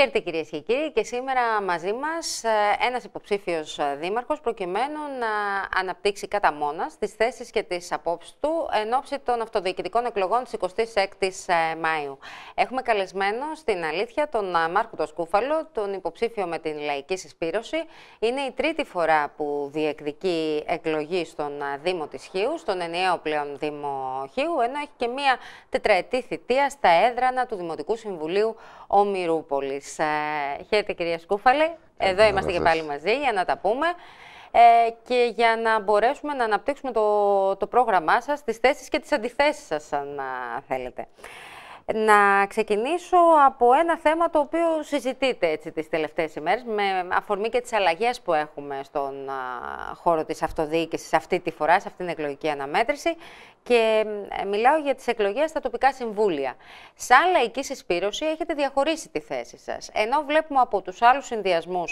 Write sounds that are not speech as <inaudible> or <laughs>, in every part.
Χαίρετε κυρίες και κύριοι και σήμερα μαζί μας ε, ένας υποψήφιος ε, δήμαρχος προκειμένου να αναπτύξει κατά μόνας τις θέσεις και τις απόψεις του εν ώψη των αυτοδιοικητικών εκλογών της 26ης ε, Μάιου. Έχουμε καλεσμένο στην αλήθεια τον Μάρκο Σκούφαλο, τον υποψήφιο με την λαϊκή συσπήρωση. Είναι η τρίτη φορά που διεκδικεί εκλογή στον Δήμο της Χίου, στον ενιαίο πλέον Δήμο Χίου, ενώ έχει και μία τετραετή θητεία στα έδρανα του Δημοτικού Συμβουλίου Ομυρούπολης. Ε, χαίρετε κυρία Σκούφαλη. Εδώ είμαστε και πάλι μαζί για να τα πούμε. Ε, και για να μπορέσουμε να αναπτύξουμε το, το πρόγραμμά σας, τις θέσεις και τις αντιθέσεις σας, αν θέλετε να ξεκινήσω από ένα θέμα το οποίο συζητείται έτσι τις τελευταίες ημέρες με αφορμή και τις αλλαγές που έχουμε στον χώρο της αυτοδιοίκησης αυτή τη φορά, σε αυτήν την εκλογική αναμέτρηση και ε, μιλάω για τις εκλογές στα τοπικά συμβούλια. Σαν λαϊκή συσπήρωση έχετε διαχωρίσει τη θέση σας, ενώ βλέπουμε από τους άλλους συνδυασμούς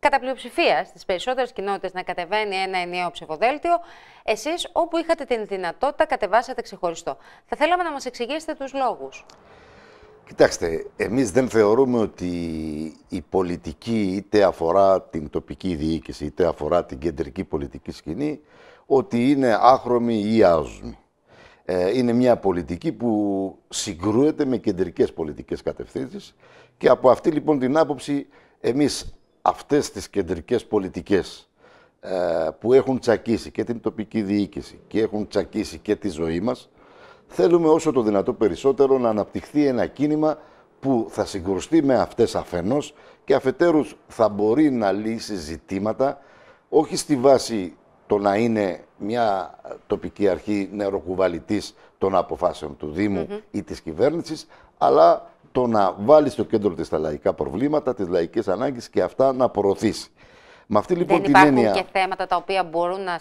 κατά πλειοψηφία στις περισσότερες κοινότητες να κατεβαίνει ένα ενιαίο ψηφοδέλτιο. Εσείς, όπου είχατε την δυνατότητα, κατεβάσατε ξεχωριστό. Θα θέλαμε να μας εξηγήσετε τους λόγους. Κοιτάξτε, εμείς δεν θεωρούμε ότι η πολιτική είτε αφορά την τοπική διοίκηση είτε αφορά την κεντρική πολιτική σκηνή ότι είναι άχρωμη ή άζουμη. Ε, είναι μια πολιτική που συγκρούεται με κεντρικές πολιτικές κατευθύνσεις και από αυτή λοιπόν την άποψη εμείς αυτές τις κεντρικές πολιτικές ε, που έχουν τσακίσει και την τοπική διοίκηση και έχουν τσακίσει και τη ζωή μας, θέλουμε όσο το δυνατό περισσότερο να αναπτυχθεί ένα κίνημα που θα συγκρουστεί με αυτές αφενός και αφετέρους θα μπορεί να λύσει ζητήματα όχι στη βάση το να είναι μια τοπική αρχή νεροκουβαλητής των αποφάσεων του Δήμου ή της κυβέρνησης, αλλά το να βάλεις στο κέντρο της τα λαϊκά προβλήματα, τις λαϊκές ανάγκες και αυτά να προωθήσει. Με αυτή λοιπόν δεν την υπάρχουν και θέματα τα οποία μπορούν να,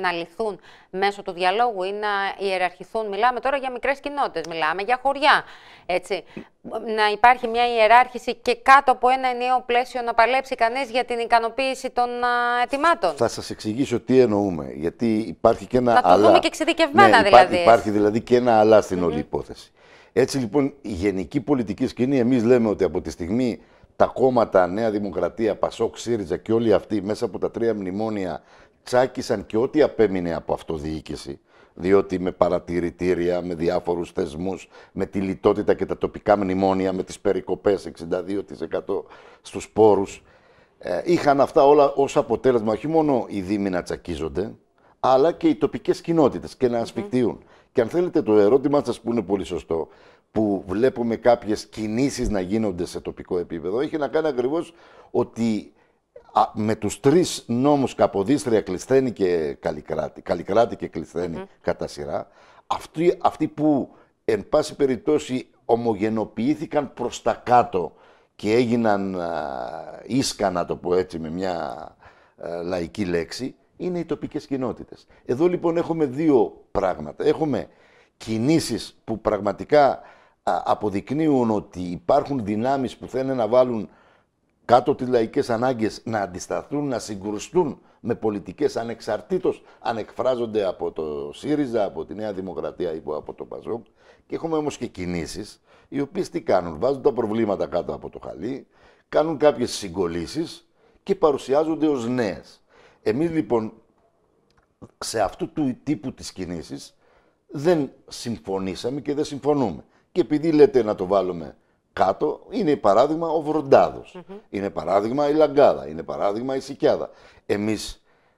να λυθούν μέσω του διαλόγου ή να ιεραρχηθούν. Μιλάμε τώρα για μικρές κοινότητες, μιλάμε για χωριά. Έτσι. Να υπάρχει μια ιεράρχηση και κάτω από ένα ενιαίο πλαίσιο να παλέψει κανείς για την ικανοποίηση των ετοιμάτων. Θα σας εξηγήσω τι εννοούμε. Γιατί υπάρχει και ένα. Να το αλλά... δούμε και εξειδικευμένα ναι, δηλαδή. Υπάρχει δηλαδή και ένα αλλά στην mm όλη υπόθεση. Έτσι λοιπόν η γενική πολιτική σκηνή, εμείς λέμε ότι από τη στιγμή τα κόμματα Νέα Δημοκρατία, Πασόκ, ΣΥΡΙΖΑ και όλοι αυτοί μέσα από τα τρία μνημόνια τσάκισαν και ό,τι απέμεινε από αυτοδιοίκηση. Διότι με παρατηρητήρια, με διάφορους θεσμούς, με τη λιτότητα και τα τοπικά μνημόνια, με τις περικοπές 62% στους πόρους, ε, είχαν αυτά όλα ως αποτέλεσμα όχι μόνο οι Δήμοι να τσακίζονται, αλλά και οι τοπικές κοινότητες και να ασφιχτιούν. Και αν θέλετε, το ερώτημά σας που είναι πολύ σωστό, που βλέπουμε κάποιες κινήσεις να γίνονται σε τοπικό επίπεδο έχει να κάνει ακριβώς ότι με τους τρεις νόμους Καποδίστρια, Κλεισθένη και Καλικράτη, Καλικράτη και κλεισθενη κατά σειρά, αυτοί, αυτοί που εν πάση περιπτώσει ομογενοποιήθηκαν προς τα κάτω και έγιναν ίσκα, να το πω έτσι με μια λαϊκή λέξη, είναι οι τοπικές κοινότητες. Εδώ λοιπόν έχουμε δύο πράγματα. Έχουμε κινήσεις που πραγματικά αποδεικνύουν ότι υπάρχουν δυνάμεις που θέλουν να βάλουν κάτω τις λαϊκές ανάγκες να αντισταθούν, να συγκρουστούν με πολιτικές ανεξαρτήτως αν εκφράζονται από το ΣΥΡΙΖΑ, από τη Νέα Δημοκρατία ή από το ΠΑΖΟΚ. Και έχουμε όμως και κινήσεις οι οποίες τι κάνουν, βάζουν τα προβλήματα κάτω από το χαλί, κάνουν κάποιες συγκολήσεις και παρουσιάζονται ως νέες. Εμείς λοιπόν σε αυτού του τύπου της κινήσεις δεν συμφωνήσαμε και δεν συμφωνούμε. Και επειδή λέτε να το βάλουμε κάτω, είναι παράδειγμα ο βρονταδο είναι παράδειγμα η Λαγκάδα, είναι παράδειγμα η Σικιάδα. Εμείς,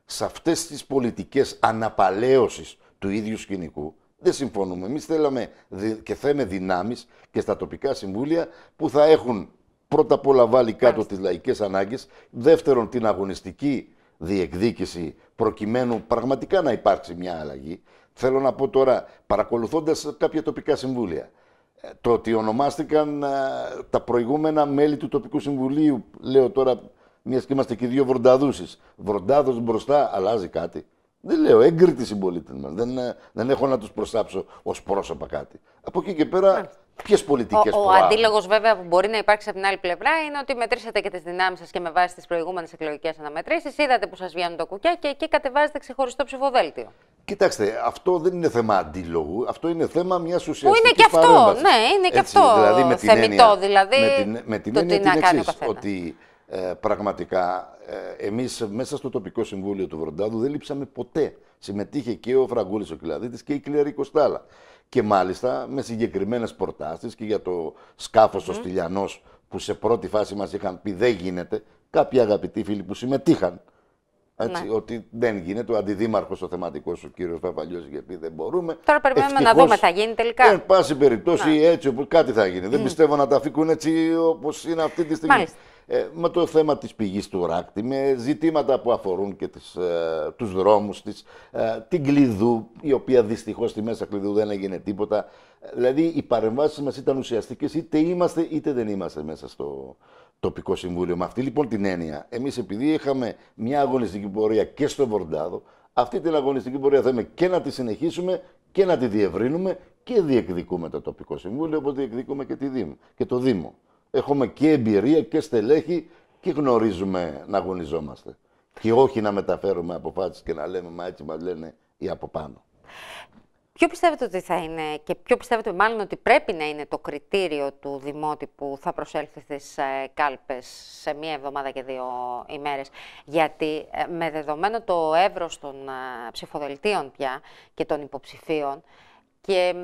σε αυτές τις πολιτικές αναπαλαίωσης του ίδιου σκηνικού δεν συμφωνούμε. Εμείς θέλαμε και θέλουμε δυνάμεις και στα τοπικά συμβούλια που θα έχουν πρώτα απ' όλα βάλει τις λαϊκές ανάγκες, λαϊκές δεύτερον την αγωνιστική διεκδίκηση προκειμένου πραγματικά να υπάρξει μια αλλαγή. Θέλω να πω τώρα, παρακολουθώντας κάποια τοπικά συμβούλια, το ότι ονομάστηκαν ε, τα προηγούμενα μέλη του τοπικού συμβουλίου, λέω τώρα, μιας και είμαστε και δύο βρονταδούσεις. Βροντάδος μπροστά, αλλάζει κάτι. Δεν λέω, έγκριτη συμπολίτη μας. Δεν, ε, δεν έχω να τους προσάψω ως πρόσωπα κάτι. Από εκεί και πέρα, ποιες πολιτικές Ο, ο αντίλογος, βέβαια, που μπορεί να υπάρξει από την άλλη πλευρά είναι ότι μετρήσατε και τις δυνάμεις σας και με βάση τις προηγούμενες εκλογικές αναμετρήσεις. Είδατε που σας βγαίνουν τα κουκιά και εκεί κατεβάζετε ξεχωριστό ψηφοδέλτιο. Κοιτάξτε, αυτό δεν είναι θέμα αντίλογου, αυτό είναι θέμα μιας ουσιαστική Που είναι και αυτό, ναι, είναι και αυτό δηλαδή, με θεμητό, δηλαδή, με την, με την το έννοια τι να κάνει ότι ε, πραγματικά ε, εμείς μέσα στο τοπικό συμβούλιο του Βροντάδου δεν λείψαμε ποτέ. Συμμετείχε και ο Φραγκούλης ο Κυλαδίτης και η Κλερή Κοστάλα. Και μάλιστα με συγκεκριμένες προτάσεις και για το σκάφος mm. ο Στυλιανός που σε πρώτη φάση μας είχαν πει δεν γίνεται, κάποιοι αγαπητοί φίλοι που συμμετείχαν έτσι, ναι. Ότι δεν γίνεται. Ο αντιδήμαρχος ο θεματικός, ο κύριος Παπαλιό, γιατί δεν μπορούμε. Τώρα περιμένουμε να δούμε, θα γίνει τελικά. Εν πάση περιπτώσει, ναι. έτσι που κάτι θα γίνει. Δεν ναι. πιστεύω να τα αφήκουν έτσι όπως είναι αυτή τη στιγμή. Ε, με το θέμα της πηγής του ράκτη, με ζητήματα που αφορούν και τις, ε, τους δρόμους της, ε, την κλειδού, η οποία δυστυχώς στη Μέσα Κλειδού δεν έγινε τίποτα. Δηλαδή οι παρεμβάσεις μας ήταν ουσιαστικές, είτε είμαστε είτε δεν είμαστε μέσα στο τοπικό συμβούλιο. Με αυτή λοιπόν την έννοια, εμείς επειδή είχαμε μια αγωνιστική πορεία και στο Βορντάδο, αυτή την αγωνιστική πορεία θέλουμε και να τη συνεχίσουμε και να τη διευρύνουμε και διεκδικούμε το τοπικό συμβούλιο, όπως διεκδικούμε και, τη Δήμο, και το Δήμο. Έχουμε και εμπειρία και στελέχη και γνωρίζουμε να αγωνιζόμαστε. Και όχι να μεταφέρουμε αποφάσεις και να λέμε, μα έτσι μας λένε οι από πάνω. Ποιο πιστεύετε ότι θα είναι και ποιο πιστεύετε μάλλον ότι πρέπει να είναι το κριτήριο του Δημότη που θα προσέλθει στις ε, κάλπες σε μία εβδομάδα και δύο ημέρες. Γιατί ε, με δεδομένο το εύρος των ε, ψηφοδελτίων πια και των υποψηφίων και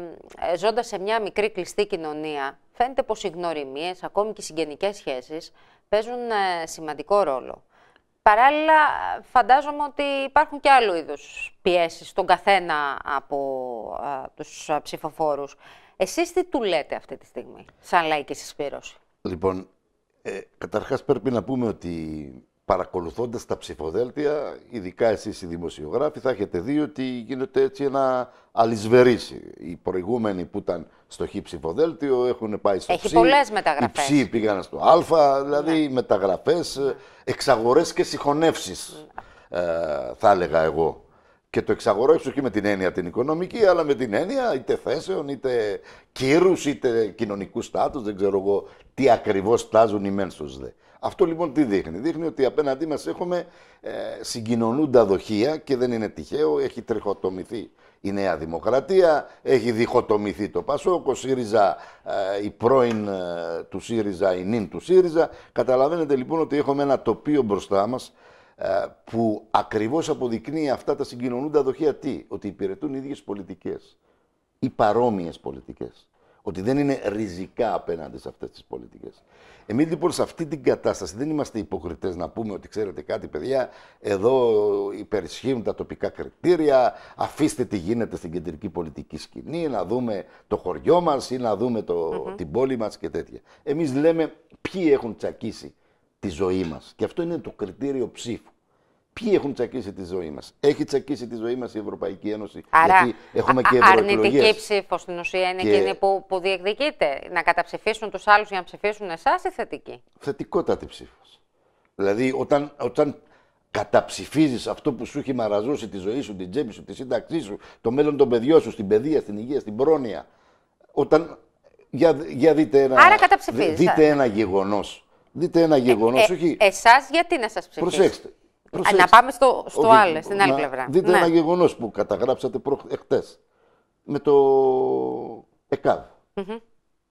ζώντας σε μια μικρή κλειστή κοινωνία, φαίνεται πως οι γνωριμίες, ακόμη και οι συγγενικές σχέσεις, παίζουν σημαντικό ρόλο. Παράλληλα, φαντάζομαι ότι υπάρχουν και άλλου είδους πιέσεις στον καθένα από α, τους α, ψηφοφόρους. Εσείς τι του λέτε αυτή τη στιγμή, σαν λαϊκή συσπήρωση. Λοιπόν, ε, καταρχάς πρέπει να πούμε ότι παρακολουθώντας τα ψηφοδέλτια, ειδικά εσείς οι δημοσιογράφοι, θα έχετε δει ότι γίνεται έτσι ένα αλυσβερίσι. Οι προηγούμενοι που ήταν στο χι ψηφοδέλτιο έχουν πάει στο Έχει πολλέ πολλές μεταγραφές. Οι πήγαν στο α, δηλαδή ναι. μεταγραφές, ναι. εξαγορές και συγχωνεύσεις, ε, θα έλεγα εγώ. Και το εξαγορώ και με την έννοια την οικονομική, αλλά με την έννοια είτε θέσεων, είτε κύρους, είτε κοινωνικού στάτους, δεν ξέρω εγώ τι ακριβώς τάζουν οι μεν δε. Αυτό λοιπόν τι δείχνει. Δείχνει ότι απέναντί μας έχουμε ε, συγκοινωνούντα δοχεία και δεν είναι τυχαίο, έχει τριχοτομηθεί η Νέα Δημοκρατία, έχει διχοτομηθεί το Πασόκο, ΣΥΡΙΖΑ, ε, η πρώην ε, του ΣΥΡΙΖΑ, η νυν του ΣΥΡΙΖΑ. Καταλαβαίνετε λοιπόν ότι έχουμε ένα τοπίο μπροστά μας ε, που ακριβώς αποδεικνύει αυτά τα συγκοινωνούντα δοχεία τι, ότι υπηρετούν οι ίδιες πολιτικές ή παρόμοιες πολιτικές. Ότι δεν είναι ριζικά απέναντι σε αυτές τις πολιτικές. Εμείς λοιπόν σε αυτή την κατάσταση δεν είμαστε υποκριτές να πούμε ότι ξέρετε κάτι, παιδιά, εδώ υπερισχύουν τα τοπικά κριτήρια. Αφήστε τι γίνεται στην κεντρική πολιτική σκηνή, να δούμε το χωριό μας ή να δούμε το, την πόλη μας και τέτοια. Εμείς λέμε ποιοι έχουν τσακίσει τη ζωή μας. Και αυτό είναι το κριτήριο ψήφου. Ποιοι έχουν τσακίσει τη ζωή μας. Έχει τσακίσει τη ζωή μας η Ευρωπαϊκή Ένωση. Άρα, γιατί έχουμε και αρνητική ψήφο στην ουσία είναι και... εκείνη που, που διεκδικείται. Να καταψηφίσουν τους άλλους για να ψηφίσουν εσάς ή θετική. Θετικότατη ψήφος. Δηλαδή, όταν, όταν καταψηφίζεις αυτό που σου έχει μαραζώσει τη ζωή σου, την τσέπη σου, τη σύνταξή σου, το μέλλον των παιδιών σου, στην παιδεία, στην υγεία, στην πρόνοια. Όταν. Για, για δείτε ένα, Άρα καταψηφίζεις. Δείτε ένα γεγονός. Δείτε ένα ε, γεγονό. Εσάς γιατί να σας ψηφίσει. Προσέξτε. Να πάμε στο, στο άλλο, στην άλλη πλευρά. Δείτε ναι. ένα γεγονός που καταγράψατε προχτέ με το ΕΚΑΒ.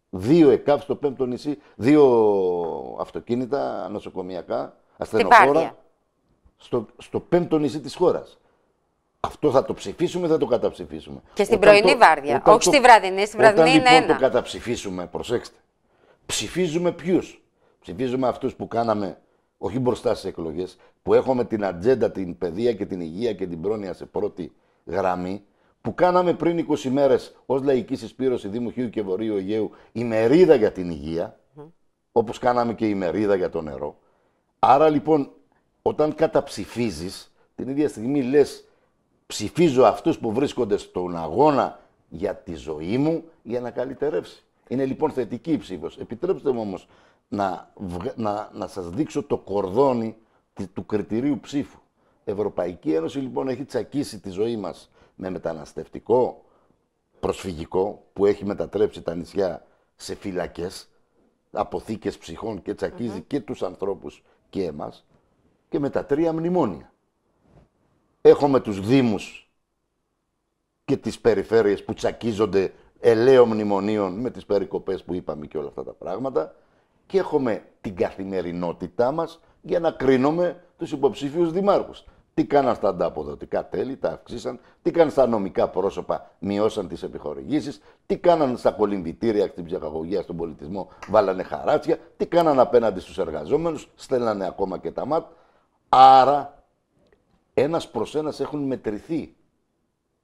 Δύο ΕΚΑΒ στο πέμπτο νησί, δύο αυτοκίνητα νοσοκομιακά, ασθενοφόρα. Στο, στο πέμπτο νησί της χώρας. Αυτό θα το ψηφίσουμε, ή θα το καταψηφίσουμε. Και στην πρωινή βάρδια. Όχι στη βραδινή, στη βραδινή όταν, λοιπόν είναι λοιπόν, ένα. το καταψηφίσουμε, προσέξτε. Ψηφίζουμε ποιους. Ψηφίζουμε αυτούς που κάναμε όχι μπροστά στις εκλογές, που έχουμε την ατζέντα, την παιδεία και την υγεία και την πρόνοια σε πρώτη γραμμή, που κάναμε πριν 20 μέρες ως λαϊκή συσπήρωση Δήμου Χίου και Βορείου Αιγαίου ημερίδα για την υγεία, mm. όπως κάναμε και ημερίδα για το νερό. Άρα λοιπόν, όταν καταψηφίζεις, την ίδια στιγμή λες ψηφίζω αυτούς που βρίσκονται στον αγώνα για τη ζωή μου για να καλυτερεύσει. Είναι λοιπόν θετική η ψήφος. Επιτρέψτε μου όμως να, να, να σας δείξω το κορδόνι του κριτηρίου ψήφου. Ευρωπαϊκή Ένωση λοιπόν έχει τσακίσει τη ζωή μας με μεταναστευτικό προσφυγικό που έχει μετατρέψει τα νησιά σε φυλακές, αποθήκες ψυχών και τσακιζει και τους ανθρώπους και εμάς και με τα τρία μνημόνια. Έχουμε τους δήμους και τις περιφέρειες που τσακίζονται ελαίων μνημονίων με τις περικοπές που είπαμε και όλα αυτά τα πράγματα και έχουμε την καθημερινότητά μας για να κρίνουμε τους υποψήφιους δημάρχους. Τι κάναν στα ανταποδοτικά τέλη, τα αυξήσαν. Τι κάναν στα νομικά πρόσωπα, μειώσαν τις επιχορηγήσεις. Τι κάναν στα κολυμπητήρια, στην ψυχαγωγία, στον πολιτισμό, βάλανε χαράτσια. Τι κάναν απέναντι στους εργαζόμενους, στέλνανε ακόμα και τα ΜΑΤ. Άρα, ένας προς ένας έχουν μετρηθεί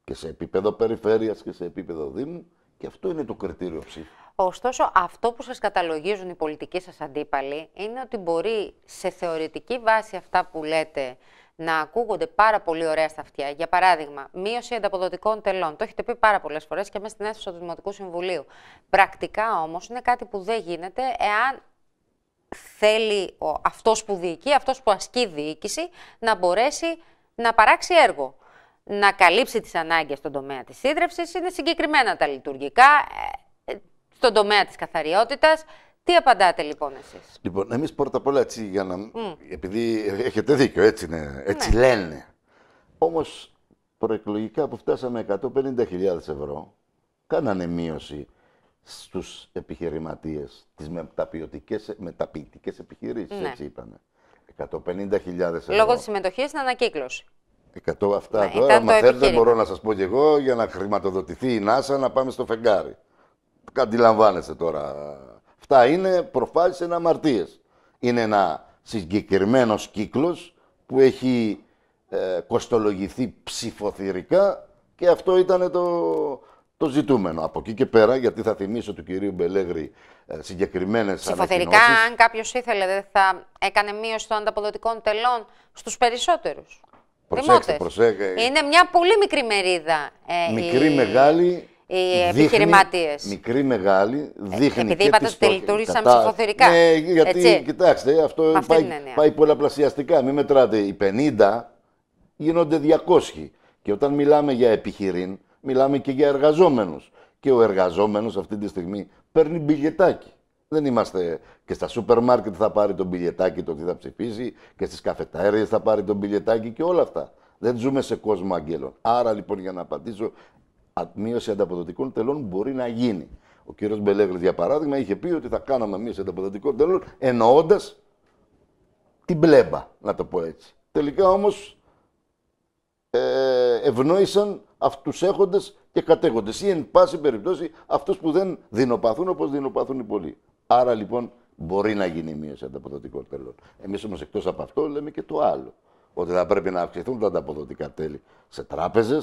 και σε επίπεδο περιφέρειας και σε επίπεδο Δήμου και αυτό είναι το κριτήριο ψήφου. Ωστόσο, αυτό που σας καταλογίζουν οι πολιτικοί σας αντίπαλοι είναι ότι μπορεί σε θεωρητική βάση αυτά που λέτε να ακούγονται πάρα πολύ ωραία στα αυτιά. Για παράδειγμα, μείωση ανταποδοτικών τελών. Το έχετε πει πάρα πολλές φορές και μέσα στην αίθουσα του Δημοτικού Συμβουλίου. Πρακτικά όμως είναι κάτι που δεν γίνεται εάν θέλει αυτός που διοικεί, αυτός που ασκεί διοίκηση, να μπορέσει να παράξει έργο να καλύψει τις ανάγκες στον τομέα της σύνδρευσης, είναι συγκεκριμένα τα λειτουργικά, ε, ε, στον τομέα της καθαριότητας. Τι απαντάτε λοιπόν εσείς. Λοιπόν, εμείς πρώτα απ' όλα έτσι για να... Επειδή έχετε δίκιο, έτσι, είναι, έτσι ναι. λένε. Όμως προεκλογικά που φτάσαμε 150.000 ευρώ, κάνανε μείωση στους επιχειρηματίες, τις μεταποιητικές επιχειρήσεις, ναι. έτσι είπανε. 150.000 ευρώ. Λόγω της συμμετοχής στην ανακύκλωση. 100 αυτά ναι, τώρα, αν θέλετε, μπορώ να σας πω και εγώ για να χρηματοδοτηθεί η ΝΑΣΑ να πάμε στο φεγγάρι. Αντιλαμβάνεστε τώρα. Αυτά είναι προφάσεις είναι Είναι ένα συγκεκριμένο κύκλος που έχει ε, κοστολογηθεί ψηφοθυρικά και αυτό ήταν το, το ζητούμενο. Από εκεί και πέρα, γιατί θα θυμίσω του κυρίου Μπελέγρη ε, συγκεκριμένες Ψηφοθυρικά, αν κάποιος ήθελε, δεν θα έκανε μείωση των ανταποδοτικών τελών στους περισσότερους. Προσέξτε, προσέξτε. Είναι μια πολύ μικρή μερίδα. Ε, μικρή, μεγάλη. Οι επιχειρηματίες. Μικρή, μεγάλη, ε, δείχνει. Επειδή είπατε ότι λειτουργήσαμε ψηφοθερικά. Ναι, γιατί κοιτάξτε, αυτό πάει, πολλαπλασιαστικά. Μην μετράτε. Οι 50 γίνονται 200. Και όταν μιλάμε για επιχειρήν, μιλάμε και για εργαζόμενους. Και ο εργαζόμενος αυτή τη στιγμή παίρνει μπιλιετάκι. Δεν είμαστε και στα σούπερ μάρκετ θα πάρει τον πιλιετάκι το τι θα ψηφίσει και στις καφετάριες θα πάρει τον πιλιετάκι και όλα αυτά. Δεν ζούμε σε κόσμο αγγέλων. Άρα λοιπόν για να απαντήσω, μείωση ανταποδοτικών τελών μπορεί να γίνει. Ο κ. Μπελέγλης για παράδειγμα είχε πει ότι θα κάναμε μείωση ανταποδοτικών τελών εννοώντας την πλέμπα, να το πω έτσι. Τελικά όμως ε, ευνόησαν αυτούς έχοντες και κατέχοντες ή εν πάση περιπτώσει αυτούς που δεν δεινοπαθούν όπως δεινοπαθούν οι πολλοί. Άρα λοιπόν μπορεί να γίνει μείωση ανταποδοτικών τελών. Εμείς όμως εκτός από αυτό λέμε και το άλλο. Ότι θα πρέπει να αυξηθούν τα ανταποδοτικά τέλη σε τράπεζες,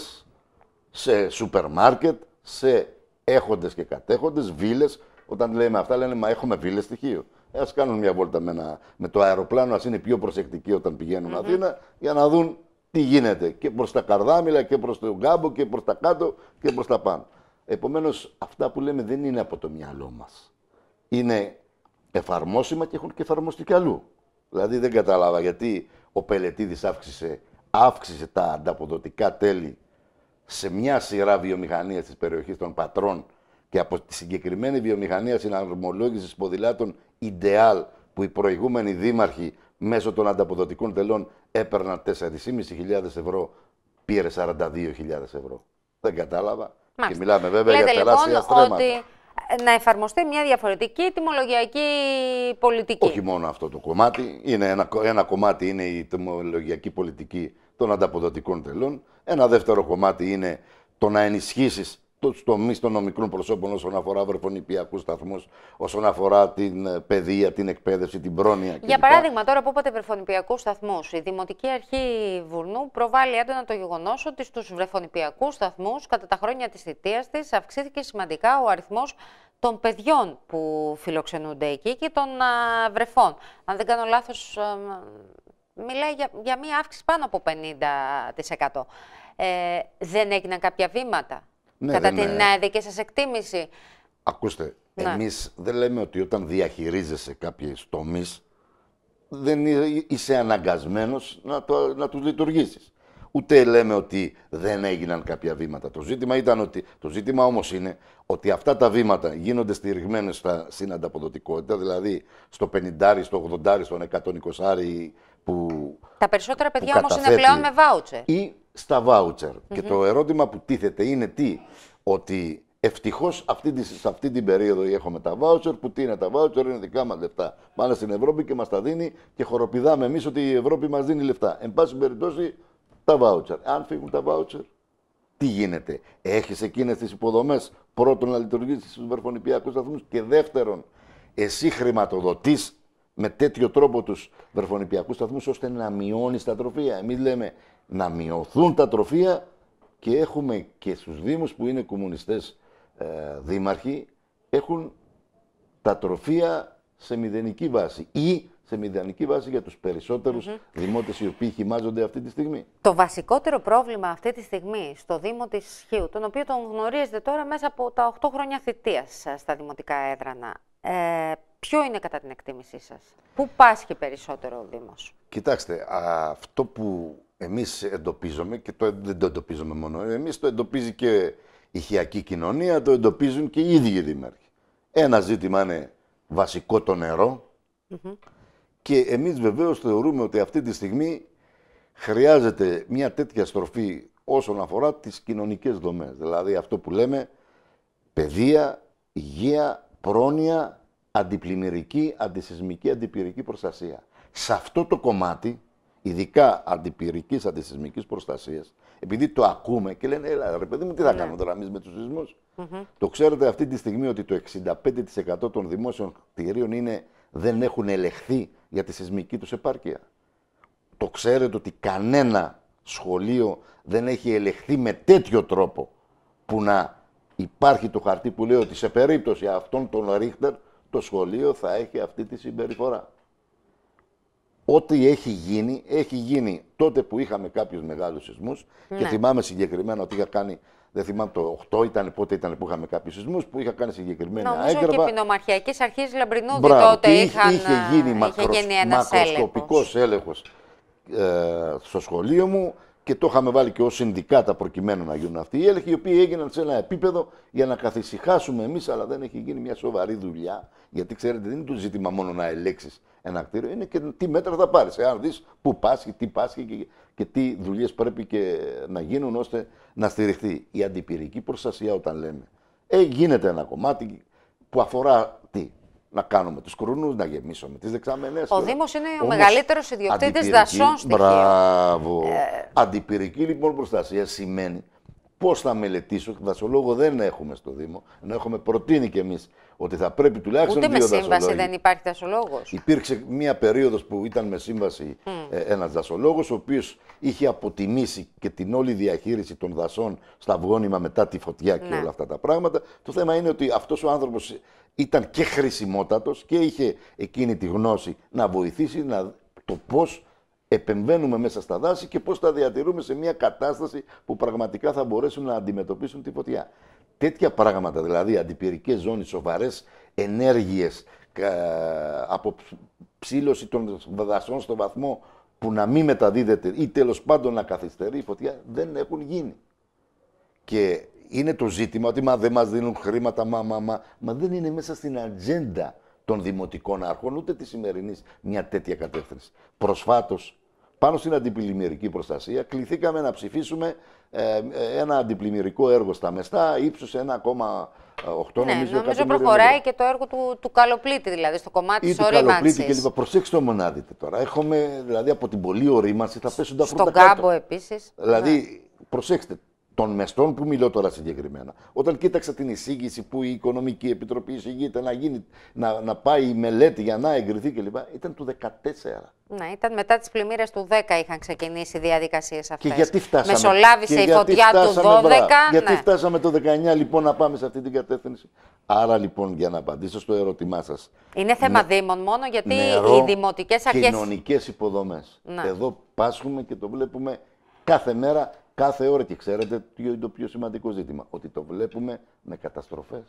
σε σούπερ μάρκετ, σε έχοντες και κατέχοντες, βίλες. Όταν λέμε αυτά, λένε Μα έχουμε βίλες στοιχείο. Ε, ας κάνουν μια βόλτα με, ένα, με το αεροπλάνο, ας είναι πιο προσεκτικοί όταν πηγαίνουν Αθήνα, για να δουν τι γίνεται και προς τα καρδάμιλα και προς τον κάμπο και προς τα κάτω και προς τα πάνω. Επομένως, αυτά που λέμε δεν είναι από το μυαλό μας είναι εφαρμόσιμα και έχουν και εφαρμοστεί κι αλλού. Δηλαδή δεν κατάλαβα γιατί ο Πελετίδης αύξησε, αύξησε τα ανταποδοτικά τέλη σε μια σειρά βιομηχανίας της περιοχής των πατρών και από τη συγκεκριμένη βιομηχανία συναρμολόγησης ποδηλάτων Ιντεάλ που οι προηγούμενοι δήμαρχοι μέσω των ανταποδοτικών τελών έπαιρναν 4.500 ευρώ, πήρε 42.000 ευρώ. Δεν κατάλαβα. Μάλιστα. Και μιλάμε βέβαια για τεράστια λοιπόν, να εφαρμοστεί μια διαφορετική τιμολογιακή πολιτική. Όχι μόνο αυτό το κομμάτι. Είναι ένα, ένα κομμάτι είναι η τιμολογιακή πολιτική των ανταποδοτικών τελών. Ένα δεύτερο κομμάτι είναι το να ενισχύσεις τους τομείς των νομικών προσώπων όσον αφορά βρεφονιπιακούς σταθμούς, όσον αφορά την ε, παιδεία, την εκπαίδευση, την πρόνοια κλπ. Για παράδειγμα, τώρα που είπατε βρεφονιπιακούς σταθμούς, η Δημοτική Αρχή Βουρνού προβάλλει έντονα το γεγονός ότι στους βρεφονιπιακούς σταθμούς κατά τα χρόνια της θητείας της αυξήθηκε σημαντικά ο αριθμός των παιδιών που φιλοξενούνται εκεί και των βρεφών. Αν δεν κάνω λάθος. Ε, μιλάει για, για μία αύξηση πάνω από 50%. Ε, δεν έγιναν κάποια βήματα ναι, κατά την ναι. δική σας εκτίμηση. Ακούστε, ναι. εμείς δεν λέμε ότι όταν διαχειρίζεσαι κάποιες τομείς, δεν είσαι αναγκασμένος να, το, να τους λειτουργήσεις. Ούτε λέμε ότι δεν έγιναν κάποια βήματα. Το ζήτημα, ήταν ότι, το ζήτημα όμως είναι ότι αυτά τα βήματα γίνονται στηριγμένες στα, συνανταποδοτικότητα, δηλαδή στο 50, στο 80, στο 120 που Τα περισσότερα παιδιά όμως είναι πλέον με βάουτσερ στα βάουτσερ. Και το ερώτημα που τίθεται είναι τι, ότι ευτυχώς σε αυτή την περίοδο έχουμε τα βάουτσερ, που τι είναι τα βάουτσερ, είναι δικά μας λεφτά. Πάνε στην Ευρώπη και μας τα δίνει και χοροπηδάμε εμείς ότι η Ευρώπη μας δίνει λεφτά. Εν πάση περιπτώσει, τα βάουτσερ. Αν φύγουν τα βάουτσερ, τι γίνεται. Έχεις εκείνες τις υποδομές, πρώτον να λειτουργήσεις στους βερφονιπιακούς σταθμούς και δεύτερον, εσύ χρηματοδοτείς με τέτοιο τρόπο τους βερφονιπιακούς σταθμούς ώστε να μειώνεις τα τροφία. Εμείς λέμε να μειωθούν τα τροφεία και έχουμε και στους Δήμους που είναι κομμουνιστές ε, δήμαρχοι, έχουν τα τροφεία σε μηδενική βάση ή σε μηδενική βάση για τους περισσότερους mm -hmm. δημότες οι οποίοι χυμάζονται αυτή τη στιγμή. Το βασικότερο πρόβλημα αυτή τη στιγμή στο Δήμο της Χίου, τον οποίο τον γνωρίζετε τώρα μέσα από τα 8 χρόνια θητείας στα δημοτικά έδρανα, ε, ποιο είναι κατά την εκτίμησή σας, πού πάσχει περισσότερο ο Δήμος. Κοιτάξτε, αυτό που εμείς εντοπίζουμε και το, δεν το εντοπίζουμε μόνο εμείς, το εντοπίζει και η χιακή κοινωνία, το εντοπίζουν και οι ίδιοι οι δήμαρχοι. Ένα ζήτημα είναι βασικό το νερο και εμείς βεβαίως θεωρούμε ότι αυτή τη στιγμή χρειάζεται μια τέτοια στροφή όσον αφορά τις κοινωνικές δομές. Δηλαδή αυτό που λέμε παιδεία, υγεία, πρόνοια, αντιπλημμυρική, αντισυσμική, αντιπυρική προστασία. Σε αυτό το κομμάτι ειδικά αντιπυρικής, αντισυσμικής προστασίας, επειδή το ακούμε και λένε, Ελά, ρε παιδί μου, τι θα ναι. κάνουμε τώρα εμείς με τους σεισμου Το ξέρετε αυτή τη στιγμή ότι το 65% των δημόσιων κτηρίων είναι, δεν έχουν ελεχθεί για τη σεισμική τους επάρκεια. Το ξέρετε ότι κανένα σχολείο δεν έχει ελεχθεί με τέτοιο τρόπο που να υπάρχει το χαρτί που λέει ότι σε περίπτωση αυτών των ρίχτερ το σχολείο θα έχει αυτή τη συμπεριφορά. Ό,τι έχει γίνει, έχει γίνει τότε που είχαμε κάποιους μεγάλους σεισμούς. Και ναι. θυμάμαι συγκεκριμένα ότι είχα κάνει. Δεν θυμάμαι το 8 ήταν, πότε ήταν που είχαμε κάποιους σεισμούς, που είχα κάνει συγκεκριμένα Νομίζω έγγραφα. Νομίζω και πινομαχιακή αρχή Λαμπρινού τότε είχαν, είχε γίνει, μακροσ... μακροσκοπικός έλεγχος ε, στο σχολείο μου και το είχαμε βάλει και ως συνδικάτα προκειμένου να γίνουν αυτοί οι έλεγχοι, οι οποίοι έγιναν σε ένα επίπεδο για να καθησυχάσουμε εμείς, αλλά δεν έχει γίνει μια σοβαρή δουλειά. Γιατί ξέρετε, δεν είναι το ζήτημα μόνο να ελέξει ένα κτίριο, είναι και τι μέτρα θα πάρεις. Ε, αν δεις πού πάσχει, τι πάσχει και, και τι δουλειές πρέπει και να γίνουν ώστε να στηριχθεί. Η αντιπυρική προστασία, όταν λέμε, ε, γίνεται ένα κομμάτι που αφορά να κάνουμε τους κρούνους, να γεμίσουμε τις δεξαμενές. Ο Δήμος είναι ο μεγαλύτερος ιδιοκτήτης δασών στην Μπράβο. Ε... Αντιπυρική λοιπόν προστασία σημαίνει πώς θα μελετήσω, και δασολόγο δεν έχουμε στο Δήμο, να έχουμε προτείνει κι εμείς ότι θα πρέπει τουλάχιστον Ούτε δύο δασολόγοι. Ούτε με σύμβαση δεν υπάρχει δασολόγος. Υπήρξε μία περίοδος που ήταν με σύμβαση mm. Ε, ένας δασολόγος, ο οποίος είχε αποτιμήσει και την όλη διαχείριση των δασών στα βγόνιμα μετά τη φωτιά και ναι. όλα αυτά τα πράγματα. Το θέμα είναι ότι αυτός ο άνθρωπος ήταν και χρησιμότατος και είχε εκείνη τη γνώση να βοηθήσει να, το πώς επεμβαίνουμε μέσα στα δάση και πώς τα διατηρούμε σε μια κατάσταση που πραγματικά θα μπορέσουν να αντιμετωπίσουν τη φωτιά τέτοια πράγματα, δηλαδή αντιπυρικές ζώνες, σοβαρές ενέργειες, από ψήλωση των δασών στο βαθμό που να μην μεταδίδεται ή τέλος πάντων να καθυστερεί η φωτιά, δεν έχουν γίνει. Και είναι το ζήτημα ότι μα δεν μας δίνουν χρήματα, μα, μα, μα, μα δεν είναι μέσα στην ατζέντα των δημοτικών αρχών, ούτε της σημερινής μια τέτοια κατεύθυνση. Προσφάτως πάνω στην αντιπλημμυρική προστασία, κληθήκαμε να ψηφίσουμε ε, ε, ένα αντιπλημμυρικό έργο στα μεστά, ύψου 1,8 ε, ναι, νομίζω. Νομίζω προχωράει και το έργο του, του Καλοπλήτη, δηλαδή στο κομμάτι τη ορίμανση. Το Καλοπλήτη και λοιπά. Προσέξτε το μονάδι τώρα. Έχουμε δηλαδή από την πολλή ορίμανση θα πέσουν τα φρούτα. Στον κάμπο επίσης. Δηλαδή, ναι. προσέξτε, των μεστών που μιλώ τώρα συγκεκριμένα. Όταν κοίταξα την εισήγηση που η Οικονομική Επιτροπή εισηγείται να, γίνει, να, να πάει η μελέτη για να εγκριθεί κλπ. ήταν του 14. Ναι, ήταν μετά τις πλημμύρες του 10 είχαν ξεκινήσει οι διαδικασίες αυτέ. Και γιατί φτάσαμε. Μεσολάβησε η φωτιά φτάσαμε, του 12. Ναι. Γιατί ναι. φτάσαμε το 19 λοιπόν να πάμε σε αυτή την κατεύθυνση. Άρα λοιπόν για να απαντήσω στο ερώτημά σας. Είναι θέμα ναι, δήμων μόνο γιατί νερό, οι δημοτικές αρχές. Κοινωνικές υποδομές. Ναι. Εδώ πάσχουμε και το βλέπουμε κάθε μέρα κάθε ώρα και ξέρετε τι είναι το πιο σημαντικό ζήτημα. Ότι το βλέπουμε με καταστροφές.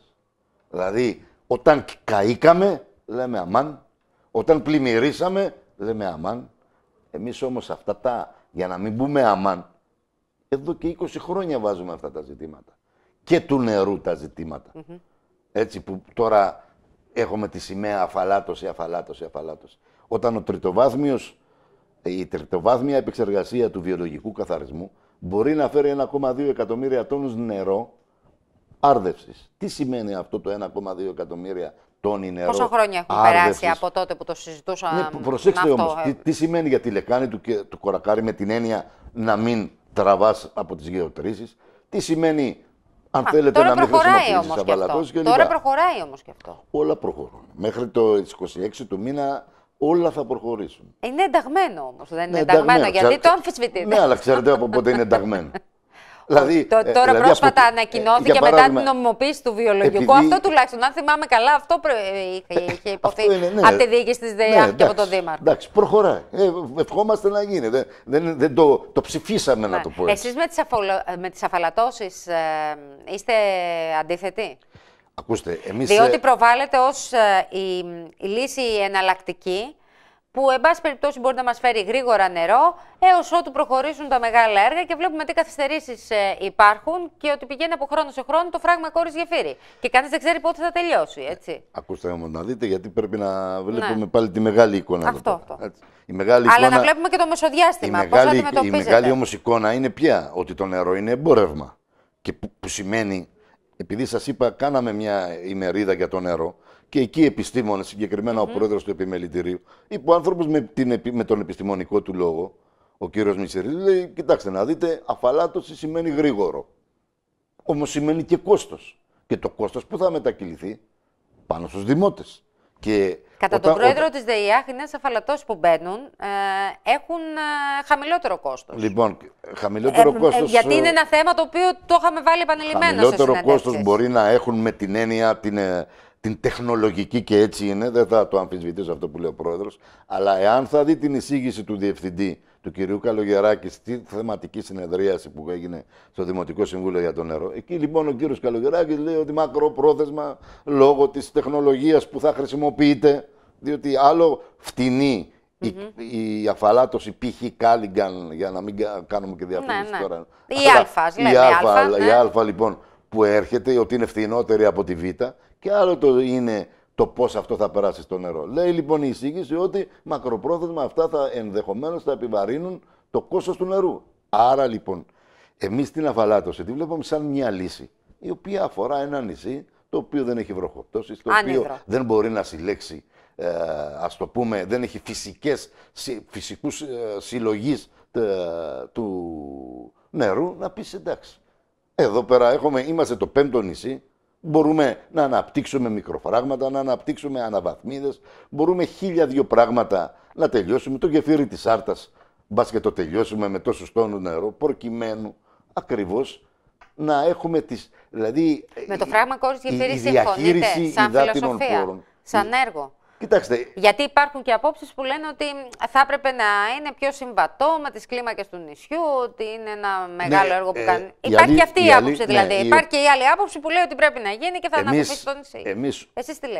Δηλαδή, όταν καήκαμε, λέμε αμάν. Όταν πλημμυρίσαμε, λέμε αμάν. Εμείς όμως αυτά τα, για να μην πούμε αμάν, εδώ και 20 χρόνια βάζουμε αυτά τα ζητήματα. Και του νερού τα ζητηματα mm-hmm. Έτσι που τώρα έχουμε τη σημαία αφαλάτωση, αφαλάτωση, αφαλάτωση. Όταν ο τριτοβάθμιος, η τριτοβάθμια επεξεργασία του νερου τα ζητηματα ετσι που τωρα εχουμε τη σημαια αφαλατωση καθαρισμού μπορεί να φέρει 1,2 εκατομμύρια τόνους νερό άρδευσης. Τι σημαίνει αυτό το 1,2 εκατομμύρια τόνι νερό Πόσα χρόνια έχουν άρδευσης. περάσει από τότε που το συζητούσαμε ναι, Προσέξτε όμως, ε? τι, σημαίνει για τη λεκάνη του, και, του κορακάρι με την έννοια να μην τραβάς από τις γεωτρήσεις. Τι σημαίνει αν Α, θέλετε να μην χρησιμοποιήσεις και Τώρα προχωράει όμως και αυτό. Όλα προχωρούν. Μέχρι το 26 του μήνα όλα θα προχωρήσουν. Είναι ενταγμένο όμως. Δεν είναι ναι, ενταγμένο, γιατί το αμφισβητείτε. Ναι, αλλά ξέρετε από πότε είναι ενταγμένο. <laughs> δηλαδή, το, ε, τώρα δηλαδή πρόσφατα από... Ε, ανακοινώθηκε μετά την νομιμοποίηση του βιολογικού. Αυτό τουλάχιστον, αν θυμάμαι καλά, αυτό είχε ε, υποθεί είναι, ναι. από τη διοίκηση της ΔΕΑ ναι, και από τον Δήμαρχο. Εντάξει, προχωράει. Ε, ευχόμαστε να γίνει. Δεν, δεν, το, το ψηφίσαμε να ναι. το πω. Εσείς με τις αφαλατώσει είστε αντίθετοι. Ακούστε, εμείς... Διότι ε, προβάλλεται ως ε, η, η λύση εναλλακτική που, εν πάση περιπτώσει, μπορεί να μας φέρει γρήγορα νερό έως ότου προχωρήσουν τα μεγάλα έργα και βλέπουμε τι καθυστερήσεις ε, υπάρχουν και ότι πηγαίνει από χρόνο σε χρόνο το φράγμα κόρη γεφύρι. Και κανείς δεν ξέρει πότε θα τελειώσει, έτσι. Ακούστε όμως να δείτε, γιατί πρέπει να βλέπουμε ναι. πάλι τη μεγάλη εικόνα. Αυτό. αυτό. Η μεγάλη Αλλά να βλέπουμε και το μεσοδιάστημα. Η μεγάλη, η μεγάλη όμως εικόνα είναι πια ότι το νερό είναι εμπόρευμα. Και που, που σημαίνει επειδή σας είπα, κάναμε μια ημερίδα για το νερό και εκεί επιστήμονες, ο πρόεδρος του επιμελητηρίου, είπε ο άνθρωπος με, με τον επιστημονικό του λόγο, ο κύριος Μητσερίλη, λέει: Κοιτάξτε να δείτε, αφαλάτωση σημαίνει γρήγορο. Όμως σημαίνει και κόστος. Και το κόστος που θα μετακυληθεί πάνω στους δημότες. Και Κατά τον πρόεδρο όταν... της ΔΕΙΑΧ, οι νέε αφαλατώσει που μπαίνουν ε, έχουν ε, χαμηλότερο κόστος. Λοιπόν, χαμηλότερο ε, κόστος. Ε, γιατί ε, είναι ένα θέμα το οποίο το είχαμε βάλει επανειλημμένο. Χαμηλότερο κόστος μπορεί να έχουν με την έννοια την, την τεχνολογική και έτσι είναι. Δεν θα το αμφισβητήσω αυτό που λέει ο πρόεδρος. Αλλά εάν θα δει την εισήγηση του διευθυντή του κυρίου Καλογεράκη στη θεματική συνεδρίαση που έγινε στο Δημοτικό Συμβούλιο για το νερό. Εκεί λοιπόν ο κύριος Καλογεράκης λέει ότι μακροπρόθεσμα λόγω της τεχνολογίας που θα χρησιμοποιείται, διότι άλλο φτηνή η, mm αφαλάτωση π.χ. Κάλιγκαν, για να μην κάνουμε και διαφήμιση ναι, ναι. τώρα. Η Α, λέμε, Α, ναι. λοιπόν, που έρχεται, ότι είναι φθηνότερη από τη Β και άλλο το είναι το πώς αυτό θα περάσει στο νερό. Λέει λοιπόν η εισήγηση ότι μακροπρόθεσμα αυτά θα ενδεχομένως θα επιβαρύνουν το κόστος του νερού. Άρα λοιπόν, εμείς την αφαλάτωση τη βλέπουμε σαν μια λύση η οποία αφορά ένα νησί το οποίο δεν έχει βροχοπτώσεις, το οποίο δεν μπορεί να συλλέξει, ε, ας το πούμε, δεν έχει φυσικές, φυσικούς ε, του νερού, να πεις εντάξει. Εδώ πέρα έχουμε, είμαστε το πέμπτο νησί, Μπορούμε να αναπτύξουμε μικροφράγματα, να αναπτύξουμε αναβαθμίδες. Μπορούμε χίλια δύο πράγματα να τελειώσουμε. Το γεφύρι της Άρτας, μπας και το τελειώσουμε με τόσο στόνο νερό, προκειμένου ακριβώς να έχουμε τις... Δηλαδή, με το φράγμα κόρης γεφύρι η, η φιλοσοφία, Σαν έργο. Κοιτάξτε. Γιατί υπάρχουν και απόψεις που λένε ότι θα έπρεπε να είναι πιο συμβατό με τις κλίμακες του νησιού, ότι είναι ένα μεγάλο ναι, έργο που ε, κάνει. υπάρχει και αυτή η, άποψη, ναι, δηλαδή. Υπάρχει και η άλλη άποψη που λέει ότι πρέπει να γίνει και θα εμείς, το νησί. Εμείς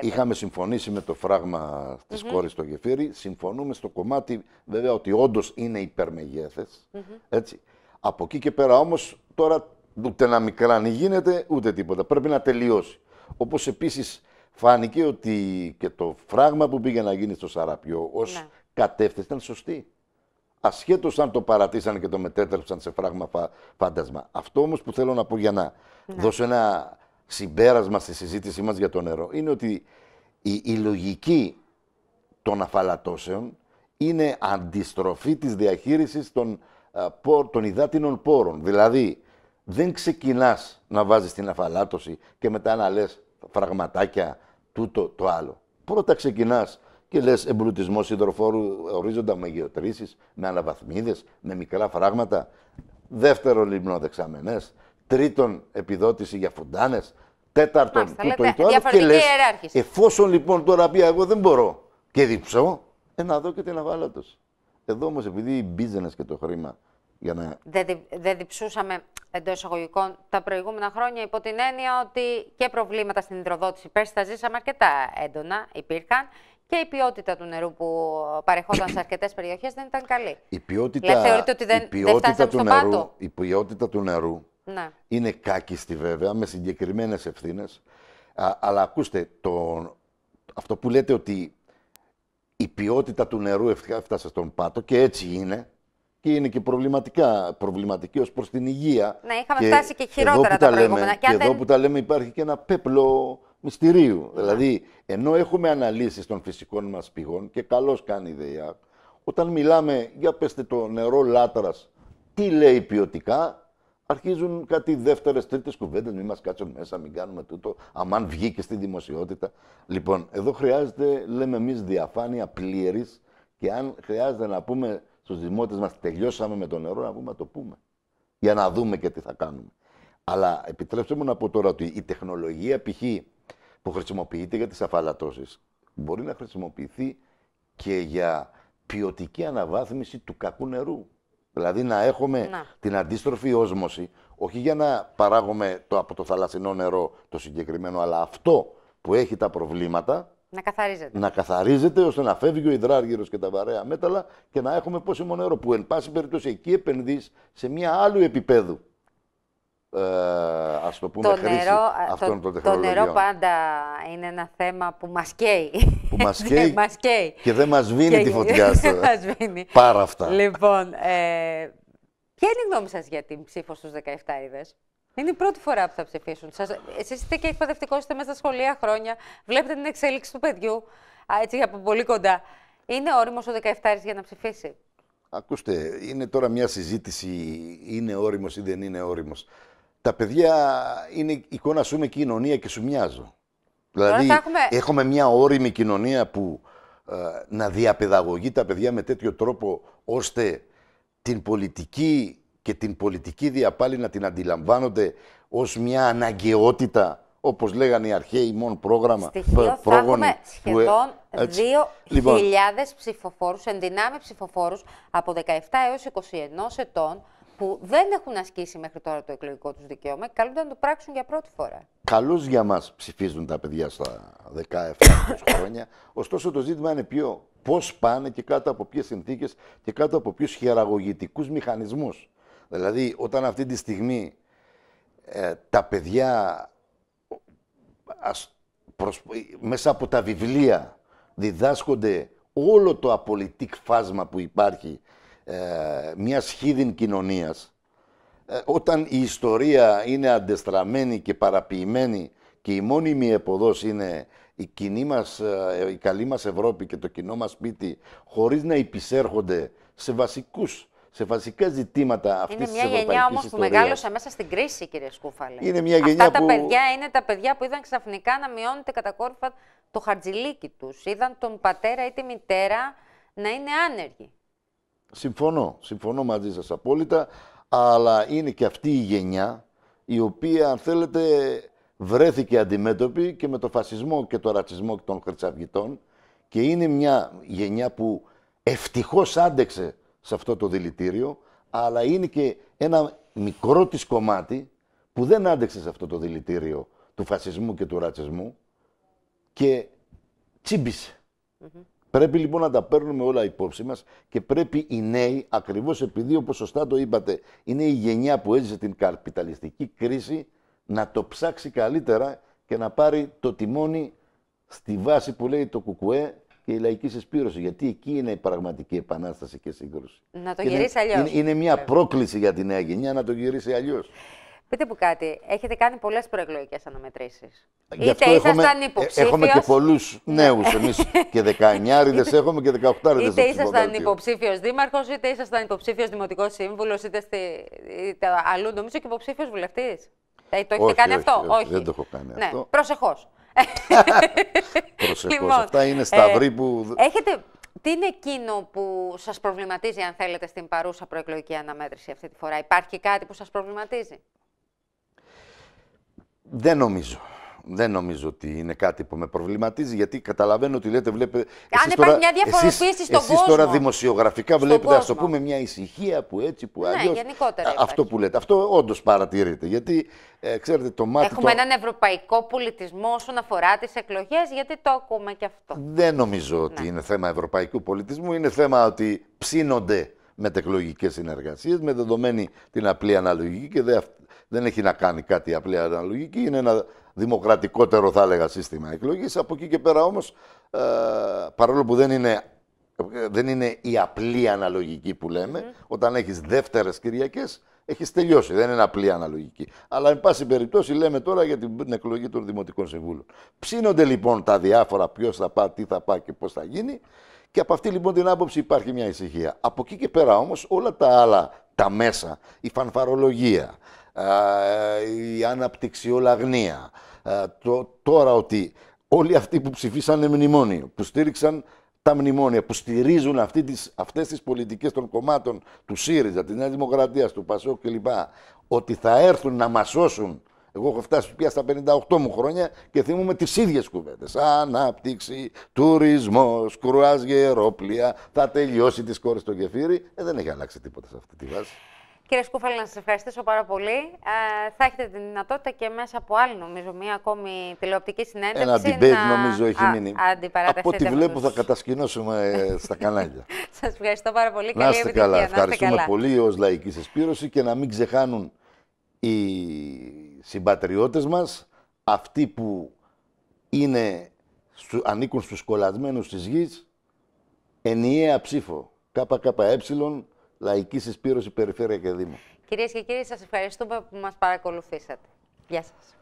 είχαμε συμφωνήσει με το φράγμα της mm κόρης στο γεφύρι. Συμφωνούμε στο κομμάτι, βέβαια, ότι όντως είναι υπερμεγέθες. Από εκεί και πέρα όμως τώρα ούτε να μικράνει γίνεται ούτε τίποτα. Πρέπει να τελειώσει. Όπως επίσης φάνηκε ότι και το φράγμα που πήγε να γίνει στο Σαραπιό ως ναι. κατεύθυνση ήταν σωστή. Ασχέτως αν το παρατήσαν και το μετέτρεψαν σε φράγμα φάντασμα. Αυτό όμως που θέλω να πω για να ναι. δώσω ένα συμπέρασμα στη συζήτησή μας για το νερό είναι ότι η, η λογική των αφαλατώσεων είναι αντιστροφή της διαχείρισης των, των υδάτινων πόρων. Δηλαδή, δεν ξεκινάς να βάζεις την αφαλάτωση και μετά να λες πραγματάκια, τούτο το άλλο. Πρώτα ξεκινάς και λες εμπλουτισμός υδροφόρου ορίζοντα με με αναβαθμίδες, με μικρά φράγματα. Δεύτερο λιμνοδεξαμενές. Τρίτον, επιδότηση για φουντάνες. Τέταρτον, Μάλιστα, τούτο ή το άλλο. Και λες, εφόσον λοιπόν τώρα πει εγώ δεν μπορώ και διψώ, ε, να δω και την αβάλα του. Εδώ όμως επειδή η business και το χρήμα για να... δεν, δεν διψούσαμε εντός εισαγωγικών τα προηγούμενα χρόνια υπό την έννοια ότι και προβλήματα στην υδροδότηση πέρσι τα ζήσαμε αρκετά έντονα, υπήρχαν και η ποιότητα του νερού που παρεχόταν σε αρκετές περιοχές δεν ήταν καλή. Η ποιότητα, ότι δεν, η ποιότητα του νερού, Η ποιότητα του νερού ναι. είναι κάκιστη βέβαια, με συγκεκριμένες ευθύνες. Αλλά ακούστε, αυτό που λέτε ότι η ποιότητα του νερού έφτασε στον πάτο και έτσι είναι, και είναι και προβληματικά, προβληματική ως προς την υγεία. Ναι, είχαμε φτάσει και χειρότερα τα προηγούμενα. Και, και εδώ δεν... που τα λέμε υπάρχει και ένα πέπλο μυστηρίου. Ναι. Δηλαδή, ενώ έχουμε αναλύσεις των φυσικών μας πηγών και καλώς κάνει η ΔΕΙΑ, όταν μιλάμε για πέστε το νερό λάτρας, τι λέει ποιοτικά, αρχίζουν κάτι δεύτερες, τρίτες κουβέντες, μην μας κάτσουν μέσα, μην κάνουμε τούτο, αμάν βγήκε στη δημοσιότητα. Λοιπόν, εδώ χρειάζεται, λέμε εμείς διαφάνεια πλήρης και αν χρειάζεται να πούμε στους δημότες μας τελειώσαμε με το νερό να πούμε, το πούμε. Για να δούμε και τι θα κάνουμε. Αλλά επιτρέψτε μου να πω τώρα ότι η τεχνολογία π.χ. που χρησιμοποιείται για τις αφαλατώσεις μπορεί να χρησιμοποιηθεί και για ποιοτική αναβάθμιση του κακού νερού. Δηλαδή να έχουμε την αντίστροφη όσμωση, όχι για να παράγουμε το, από το θαλασσινό νερό το συγκεκριμένο, αλλά αυτό που έχει τα προβλήματα να καθαρίζεται. Να καθαρίζεται ώστε να φεύγει ο υδράργυρος και τα βαρέα μέταλλα και να έχουμε πόσιμο νερό. Που εν πάση περιπτώσει εκεί επενδύεις σε μια άλλου επίπεδου. Ε, ας το πούμε, το χρήση νερό, ε, αυτών το, των Το νερό πάντα είναι ένα θέμα που μας καίει. Που <laughs> ναι, μας καίει, και δεν μας βίνει τη φωτιά. Δεν <laughs> μας βίνει. Πάρα αυτά. Λοιπόν, ε, ποια είναι η γνώμη σας για την ψήφο στους 17 είδες. Είναι η πρώτη φορά που θα ψηφίσουν. Εσείς είστε και εκπαιδευτικό, είστε μέσα στα σχολεία χρόνια. Βλέπετε την εξέλιξη του παιδιού έτσι από πολύ κοντά. Είναι όριμος ο 17 για να ψηφίσει. Ακούστε, είναι τώρα μια συζήτηση, είναι όριμος. Τα παιδιά είναι ή δεν είναι οριμο Τα παιδιά είναι εικόνα σου, με κοινωνία και σου μοιάζω. Δηλαδή, έχουμε... μια όριμη κοινωνία που ε, να διαπαιδαγωγεί τα παιδιά με τέτοιο τρόπο, ώστε την πολιτική και την πολιτική διαπάλη να την αντιλαμβάνονται ως μια αναγκαιότητα, όπως λέγανε οι αρχαίοι μόνο πρόγραμμα. Στοιχείο π, θα έχουμε ε- σχεδόν 2.000 λοιπόν. ψηφοφόρους, ενδυνάμει ψηφοφόρους από 17 έως 21 ετών, που δεν έχουν ασκήσει μέχρι τώρα το εκλογικό τους δικαίωμα και καλούνται να το πράξουν για πρώτη φορά. Καλώς για μας ψηφίζουν τα παιδιά στα 17 <laughs> χρόνια. Ωστόσο, το ζήτημα είναι πιο πώς πάνε και κάτω από ποιες συνθήκες και κάτω από ποιους χειραγωγητικούς μηχανισμούς. Δηλαδή, όταν αυτή τη στιγμή ε, τα παιδιά μέσα από τα βιβλία διδάσκονται όλο το απολυτικ φάσμα που υπάρχει ε, μιας σχήδην χίδιν κοινωνίας, ε, όταν η ιστορία είναι αντεστραμμένη και παραποιημένη και η μόνιμη εποδός είναι η, κοινή μας, η καλή μας Ευρώπη και το κοινό μας σπίτι, χωρίς να υπησέρχονται σε βασικούς σε βασικά ζητήματα αυτής της στιγμή. Είναι μια γενιά όμως που μεγάλωσε μέσα στην κρίση, κύριε Σκούφαλε. Είναι Αυτά τα παιδιά είναι τα παιδιά που είδαν ξαφνικά να μειώνεται κατακόρυφα το χαρτζιλίκι τους. Είδαν τον πατέρα ή τη μητέρα να είναι άνεργοι. Συμφωνώ. Συμφωνώ μαζί σας απόλυτα. Αλλά είναι και αυτή η γενιά η οποία, αν θέλετε, βρέθηκε αντιμέτωπη και με το φασισμό και το ρατσισμό των χρυσαυγητών και είναι μια γενιά που ευτυχώς άντεξε σε αυτό το δηλητήριο, αλλά είναι και ένα μικρό της κομμάτι που δεν άντεξε σε αυτό το δηλητήριο του φασισμού και του ρατσισμού και τσιμπησε Πρέπει λοιπόν να τα παίρνουμε όλα υπόψη μας και πρέπει οι νέοι, ακριβώς επειδή όπως σωστά το είπατε, είναι η γενιά που έζησε την καρπιταλιστική κρίση, να το ψάξει καλύτερα και να πάρει το τιμόνι στη βάση που λέει το κουκουέ και η λαϊκή συσπήρωση. Γιατί εκεί είναι η πραγματική επανάσταση και σύγκρουση. Να το γυρίσει αλλιώς. Είναι, μια πρόκληση για τη νέα γενιά να το γυρίσει αλλιώς. Πείτε μου κάτι, έχετε κάνει πολλές προεκλογικές αναμετρήσεις. Είτε ήσασταν υποψήφιος. Έχουμε και πολλούς νέους εμείς. και 19 έχουμε και 18 Είτε ήσασταν υποψήφιος δήμαρχος, είτε ήσασταν υποψήφιος δημοτικός σύμβουλος, είτε, στη, είτε αλλού. Νομίζω και υποψήφιος βουλευτής. Ε, το έχετε κάνει αυτό, όχι. Δεν το έχω κάνει ναι, αυτό. Προσεχώς. Προσεχώς, λοιπόν, αυτά είναι σταυροί ε, που... Έχετε... Τι είναι εκείνο που σας προβληματίζει, αν θέλετε, στην παρούσα προεκλογική αναμέτρηση αυτή τη φορά. Υπάρχει κάτι που σας προβληματίζει. Δεν νομίζω δεν νομίζω ότι είναι κάτι που με προβληματίζει, γιατί καταλαβαίνω ότι λέτε, βλέπετε. Αν υπάρχει μια διαφοροποίηση στον εσείς κόσμο. τώρα δημοσιογραφικά βλέπετε, ας το πούμε, μια ησυχία που έτσι, που ναι, γενικότερα. αυτό που λέτε. Αυτό όντως παρατηρείτε, Γιατί ε, ξέρετε, το μάτι. Έχουμε το... έναν ευρωπαϊκό πολιτισμό όσον αφορά τις εκλογές, γιατί το ακούμε και αυτό. Δεν νομίζω ότι ναι. είναι θέμα ευρωπαϊκού πολιτισμού. Είναι θέμα ότι ψήνονται μετεκλογικές συνεργασίες με δεδομένη την απλή αναλογική και δεν δεν έχει να κάνει κάτι απλή αναλογική. Είναι ένα δημοκρατικότερο, θα έλεγα, σύστημα εκλογής. Από εκεί και πέρα όμως, ε, παρόλο που δεν είναι, δεν είναι η απλή αναλογική που λέμε, όταν έχεις δεύτερες Κυριακές, έχεις τελειώσει. Δεν είναι απλή αναλογική. Αλλά, εν πάση περιπτώσει, λέμε τώρα για την εκλογή των Δημοτικών Συμβούλων. Ψήνονται λοιπόν τα διάφορα ποιος θα πάει, τι θα πάει και πώς θα γίνει. Και από αυτή λοιπόν την άποψη υπάρχει μια ησυχία. Από εκεί και πέρα όμως όλα τα άλλα τα μέσα, η φανφαρολογία, ε, η αναπτυξιολαγνία, το, τώρα ότι όλοι αυτοί που ψηφίσανε μνημόνιο, που στήριξαν τα μνημόνια, που στηρίζουν αυτή τις, αυτές τις πολιτικές των κομμάτων του ΣΥΡΙΖΑ, της Νέας Δημοκρατίας, του ΠΑΣΟ κλπ, ότι θα έρθουν να μας σώσουν εγώ έχω φτάσει πια στα 58 μου χρόνια και θυμούμαι τις ίδιες κουβέντες. Ανάπτυξη, τουρισμός, κρουάζ γερόπλια, θα τελειώσει τις κόρες στο κεφύρι ε, δεν έχει αλλάξει τίποτα σε αυτή τη βάση. Κύριε Σκούφαλη, να σας ευχαριστήσω πάρα πολύ. Ε, θα έχετε τη δυνατότητα και μέσα από άλλη, νομίζω, μία ακόμη τηλεοπτική συνέντευξη. Ένα debate, να... νομίζω, έχει μείνει. από ό,τι βλέπω θα κατασκηνώσουμε ε, στα κανάλια. <laughs> σας ευχαριστώ πάρα πολύ. Να είστε καλά. Ευχαριστούμε πολύ ως Λαϊκή Συσπήρωση και να μην ξεχάνουν οι συμπατριώτες μας, αυτοί που είναι, ανήκουν στους κολλασμένους της γης, ενιαία ψήφο, ΚΚΕ, Λαϊκή Συσπήρωση Περιφέρεια και Δήμο. Κυρίες και κύριοι, σας ευχαριστούμε που μας παρακολουθήσατε. Γεια σας.